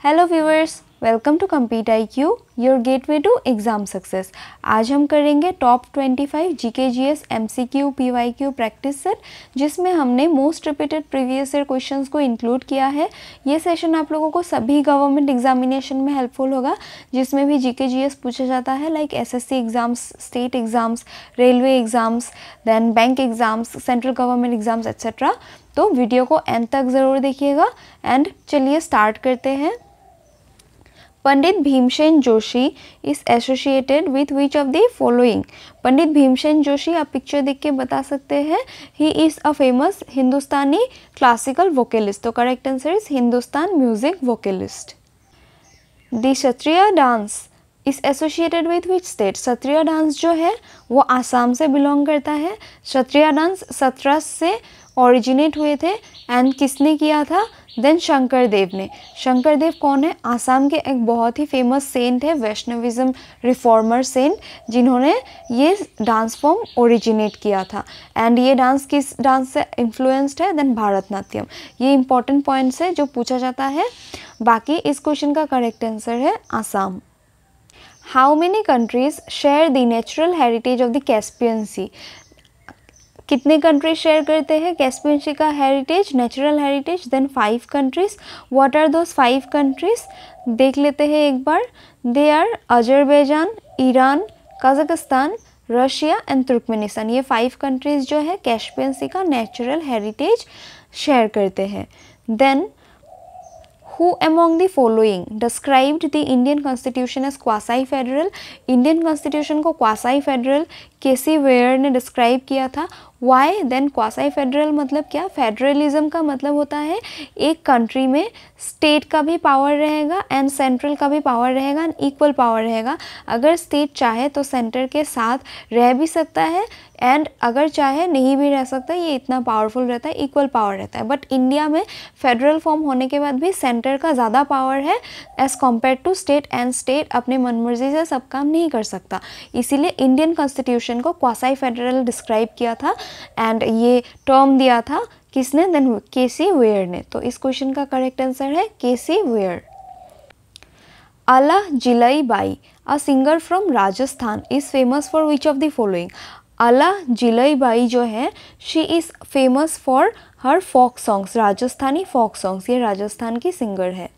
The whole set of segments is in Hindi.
Hello viewers, welcome to compete I Q your gateway to exam success आज हम करेंगे top 25 G K G S M C Q P Y Q practice set जिसमें हमने most repeated previous year question को इंक्लूड किया है ये सेशन आप लोगों को सभी गवर्नमेंट एग्जामिनेशन में हेल्पफुल होगा जिसमें भी जी के जी एस पूछा जाता है like S S C exams state exams railway exams then bank exams central government exams etcetera तो वीडियो को एंड तक ज़रूर देखिएगा एंड चलिए स्टार्ट करते हैं Pandit Bhimsen Joshi is associated with which of the following Pandit Bhimsen Joshi आप पिक्चर देख के बता सकते हैं he is a famous Hindustani classical vocalist तो correct answer is Hindustan music vocalist the Sattriya dance is associated with which state Sattriya dance जो है वो आसाम से बिलोंग करता है क्षत्रिय डांस सत्रह से ओरिजिनेट हुए थे एंड किसने किया था देन शंकर देव ने शंकर देव कौन है आसाम के एक बहुत ही फेमस सेंट है वैष्णविज़्म रिफॉर्मर सेंट जिन्होंने ये डांस फॉर्म ओरिजिनेट किया था एंड ये डांस किस डांस से इन्फ्लुएंस्ड है देन भारतनाट्यम ये इंपॉर्टेंट पॉइंट्स है जो पूछा जाता है बाकी इस क्वेश्चन का करेक्ट आंसर है Assam how many countries share the natural heritage of the Caspian sea कितने कंट्रीज शेयर करते हैं कैस्पियन का heritage natural heritage then five countries what are those five countries देख लेते हैं एक बार they are Azerbaijan Iran Kazakhstan Russia and Turkmenistan ये फाइव कंट्रीज जो है कैस्पियन का नेचुरल हेरिटेज शेयर करते हैं then who among the following described the indian constitution as quasi federal indian constitution को quasi federal K C Wheare describe किया था वाई देन क्वासाई फेडरल मतलब क्या फेडरलिज्म का मतलब होता है एक कंट्री में स्टेट का भी पावर रहेगा एंड सेंट्रल का भी पावर रहेगा एंड इक्वल पावर रहेगा अगर स्टेट चाहे तो सेंटर के साथ रह भी सकता है एंड अगर चाहे नहीं भी रह सकता ये इतना पावरफुल रहता है इक्वल पावर रहता है बट इंडिया में फेडरल फॉर्म होने के बाद भी सेंटर का ज़्यादा पावर है as compare to state and state अपने मनमर्जी से सब काम नहीं कर सकता इसीलिए इंडियन कॉन्स्टिट्यूशन को क्वासाई फेडरल डिस्क्राइब किया था एंड ये टर्म दिया था किसने देन केसी वेयर ने तो इस क्वेश्चन का करेक्ट आंसर है केसी वेयर Allah Jilai Bai a singer from Rajasthan is famous for which of the following Allah Jilai Bai जो है she is famous for her folk songs Rajasthani folk songs ये राजस्थान की सिंगर है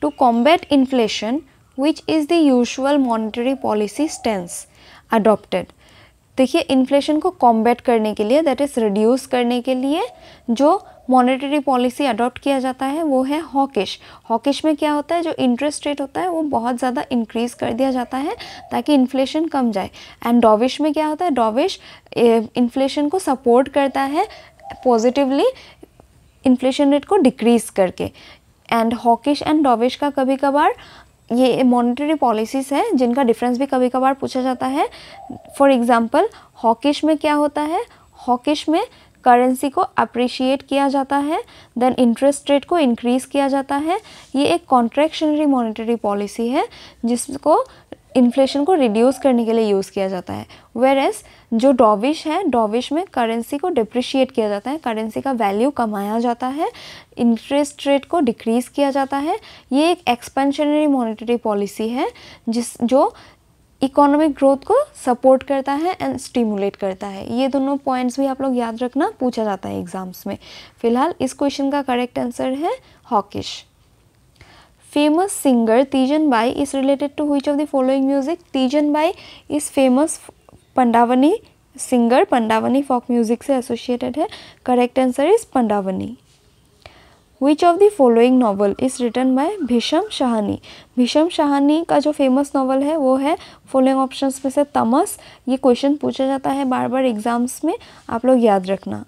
to combat inflation which is the usual monetary policy stance adopted देखिए इन्फ्लेशन को कॉम्बैट करने के लिए दैट इज़ रिड्यूस करने के लिए जो मॉनेटरी पॉलिसी अडॉप्ट किया जाता है वो है हॉकिश हॉकिश में क्या होता है जो इंटरेस्ट रेट होता है वो बहुत ज़्यादा इंक्रीज़ कर दिया जाता है ताकि इन्फ्लेशन कम जाए एंड डॉविश में क्या होता है डॉविश इन्फ्लेशन को सपोर्ट करता है पॉजिटिवली इन्फ्लेशन रेट को डिक्रीज़ करके एंड हॉकिश एंड डॉविश का कभी कभार ये मॉनेटरी पॉलिसीज़ हैं जिनका डिफरेंस भी कभी कभार पूछा जाता है फॉर एग्ज़ाम्पल हॉकिश में क्या होता है हॉकिश में करेंसी को अप्रिशिएट किया जाता है देन इंटरेस्ट रेट को इंक्रीज़ किया जाता है ये एक कॉन्ट्रैक्शनरी मॉनेटरी पॉलिसी है जिसको इन्फ्लेशन को रिड्यूस करने के लिए यूज़ किया जाता है वेर एस जो डॉविश है डॉविश में करेंसी को डिप्रिशिएट किया जाता है करेंसी का वैल्यू कमाया जाता है इंटरेस्ट रेट को डिक्रीज़ किया जाता है ये एक एक्सपेंशनरी मॉनिटरी पॉलिसी है जिस जो इकोनॉमिक ग्रोथ को सपोर्ट करता है एंड स्टिमुलेट करता है ये दोनों पॉइंट्स भी आप लोग याद रखना पूछा जाता है एग्ज़ाम्स में फ़िलहाल इस क्वेश्चन का करेक्ट आंसर है hawkish famous singer Tijan Bai is related to which of the following music? Tijan Bai is famous Pandavani singer Pandavani folk music से associated है correct answer is Pandavani. Which of the following novel is written by Bhisham Sahni Bhisham Sahni का जो famous novel है वो है following options में से तमस ये question पूछा जाता है बार बार exams में आप लोग याद रखना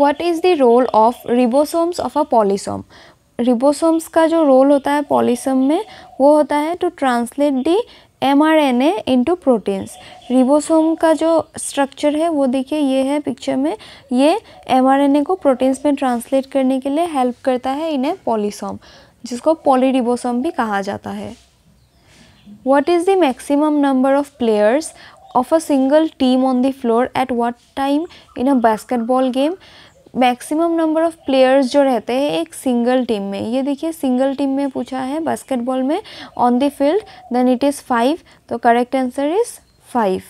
What is the role of ribosomes of a polysome? रिबोसोम्स का जो रोल होता है पॉलिसम में वो होता है to translate the M R N A into proteins ribosome का जो स्ट्रक्चर है वो देखिए ये है पिक्चर में ये एम आर एन ए को प्रोटीन्स में ट्रांसलेट करने के लिए हेल्प करता है इन्हें पॉलीसोम जिसको पॉलीरिबोसोम भी कहा जाता है what is the maximum number of players of a single team on the floor at what time in a basketball game maximum number of players जो रहते हैं एक सिंगल टीम में ये देखिए सिंगल टीम में पूछा है बास्केटबॉल में on the field then it is five तो correct answer is five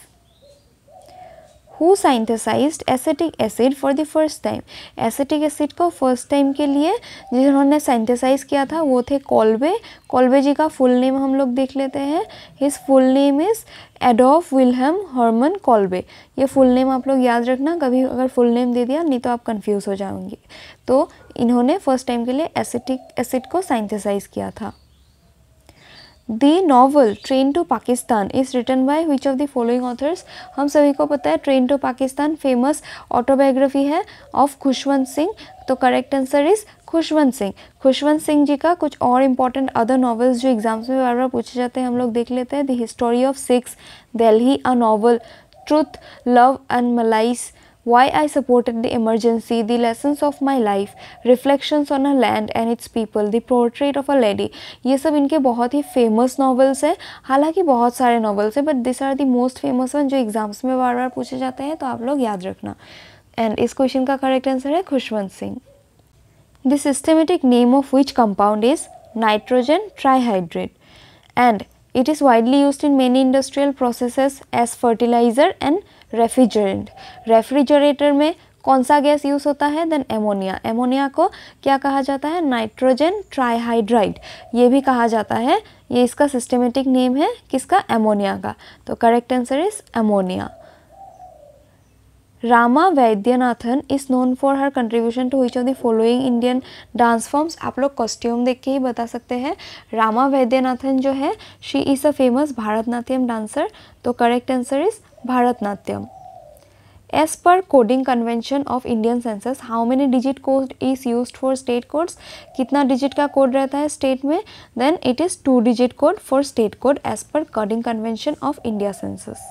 who synthesize acetic acid for the first time acetic acid को फर्स्ट टाइम के लिए जिन्होंने साइंथिसाइज़ किया था वो थे कॉल्बे कॉलबे जी का फुल नेम हम लोग देख लेते हैं his full name is Adolph Wilhelm Hermann Kolbe ये फुल नेम आप लोग याद रखना कभी अगर फुल नेम दे दिया नहीं तो आप कन्फ्यूज़ हो जाओगे तो इन्होंने फर्स्ट टाइम के लिए एसिटिक एसिड को साइंथेसाइज किया था The novel Train to Pakistan is written by which of the following authors? हम सभी को पता है Train to Pakistan famous autobiography है of खुशवंत सिंह तो correct answer is Khushwant Singh Khushwant Singh जी का कुछ और इम्पोर्टेंट अदर नॉवेल्स जो एग्जाम्स में बार बार पूछे जाते हैं हम लोग देख लेते हैं the history of six Delhi a novel truth love and malice Why I supported the emergency, the lessons of my life, reflections on a land and its people, the portrait of a lady. ये सब इनके बहुत ही फेमस नॉवेल्स हैं हालांकि बहुत सारे नॉवेल्स हैं but this are the most famous one जो एग्जाम्स में बार बार पूछे जाते हैं तो आप लोग याद रखना एंड इस क्वेश्चन का करेक्ट आंसर है Khushwant Singh the systematic name of which compound is nitrogen trihydrate and it is widely use in many industrial process as fertiliser and refrigerant refrigerator में कौन सा गैस यूज होता है देन एमोनिया एमोनिया को क्या कहा जाता है नाइट्रोजन ट्राईहाइड्राइड ये भी कहा जाता है ये इसका सिस्टमेटिक नेम है किसका एमोनिया का तो correct answer is ammonia Rama Vaidyanathan is known for her contribution to which of the following Indian dance forms आप लोग कॉस्ट्यूम देख के ही बता सकते हैं रामा वैद्यनाथन जो है she is a famous Bharatanatyam dancer तो correct answer is Bharatanatyam As per coding convention of Indian census, how many digit code is used for state codes? कितना digit का code रहता है state में Then it is two digit code for state code as per coding convention of India census.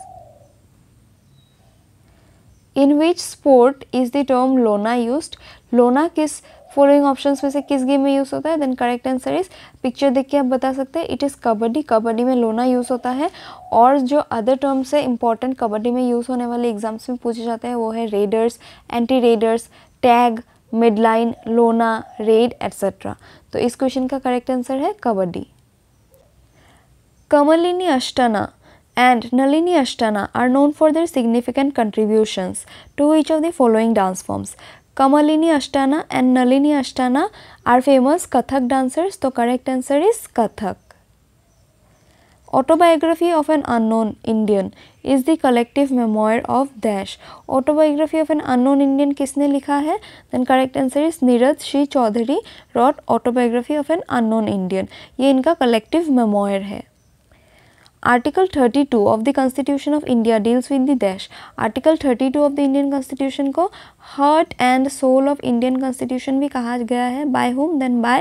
In which sport is the term lona use lona किस फॉलोइंग ऑप्शंस में से किस गेम में यूज़ होता है then correct answer is picture देख के आप बता सकते हैं इट इज़ कबड्डी कबड्डी में लोना यूज़ होता है और जो अदर टर्म्स है इंपॉर्टेंट कबड्डी में यूज़ होने वाले एग्जाम्स में पूछे जाते हैं वो है raiders anti raiders tag midline lona raid etcetera तो इस क्वेश्चन का करेक्ट आंसर है कबड्डी कमलिनी अष्टाना and Nalini Ashtana are known for their significant contributions to each of the following dance forms. Kamalini Ashtana and Nalini Ashtana are famous Kathak dancers. The correct answer is Kathak. Autobiography of an Unknown Indian is the collective memoir of Dash. Autobiography of an Unknown Indian किसने लिखा है Then correct answer is Neeraj Shri Chaudhary wrote Autobiography of an Unknown Indian. ये इनका collective memoir है Article 32 of the Constitution of India deals with the dash. Article 32 of the Indian Constitution को heart and soul of Indian Constitution भी कहा गया है by whom then by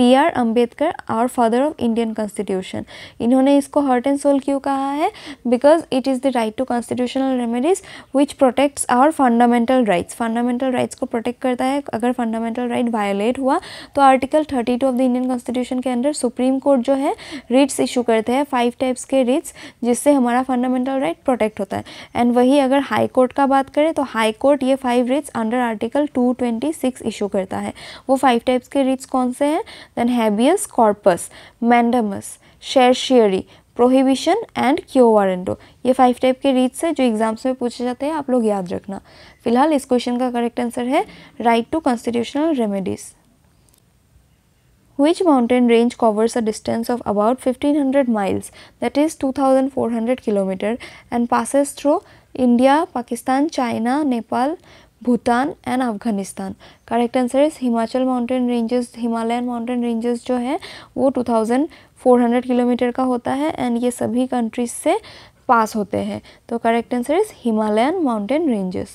B R Ambedkar और फादर ऑफ इंडियन कॉन्स्टिट्यूशन इन्होंने इसको हर्ट एंड सोल क्यों कहा है because it is the right to constitutional remedies which protects our fundamental rights fundamental rights को प्रोटेक्ट करता है अगर फंडामेंटल राइट वायोलेट हुआ तो article thirty two of the Indian constitution के अंडर सुप्रीम कोर्ट जो है रिट्स इशू करते हैं फाइव टाइप्स के रिट्स जिससे हमारा फंडामेंटल राइट प्रोटेक्ट होता है एंड वही अगर हाई कोर्ट का बात करें तो हाई कोर्ट ये five writs under article 226 issue करता है वो फाइव टाइप्स के रिट्स कौन से हैं then habeas corpus mandamus certiorari prohibition and quo warranto ये फाइव टाइप के रीड्स है जो एग्जाम्स में पूछे जाते हैं आप लोग याद रखना फिलहाल इस क्वेश्चन का करेक्ट आंसर है right to constitutional remedies Which mountain range covers a distance of about 1500 miles that is 2400 km and passes through India, Pakistan, China, Nepal, Bhutan and Afghanistan correct answer is Himachal mountain ranges Himalayan mountain ranges जो है वो 2400 किलोमीटर का होता है एंड ये सभी कंट्रीज से पास होते हैं तो correct answer is Himalayan mountain ranges